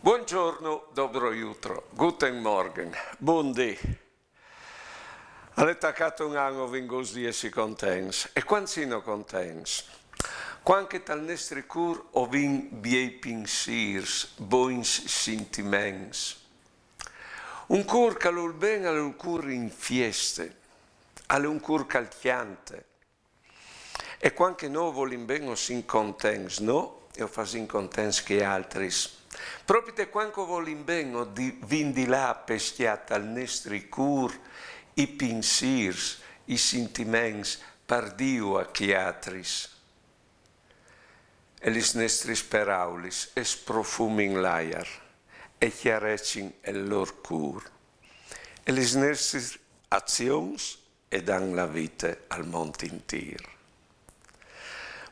Buongiorno, dobro jutro, guten morgen, buondì. Avete attaccato un anno vingosi e si contens. E quanzino contens? Quanche tal nestri cur o vin biei pinsirs, boins sentiments. Un cur calul ben, all'un cur infieste, all'un cur calchiante, e qualche nuovo l'invengo sin contens, no? E ho fatto in contens che altri. Proprio te quanto vuole l'invengo di vindilà peschiata al nostri cur, i pensirs, i sentiments, pardio a chi altri. E lis nostris e es in laiar, e chiarecin el lor cur. E lis nostris azioni e an la vita al monte intir.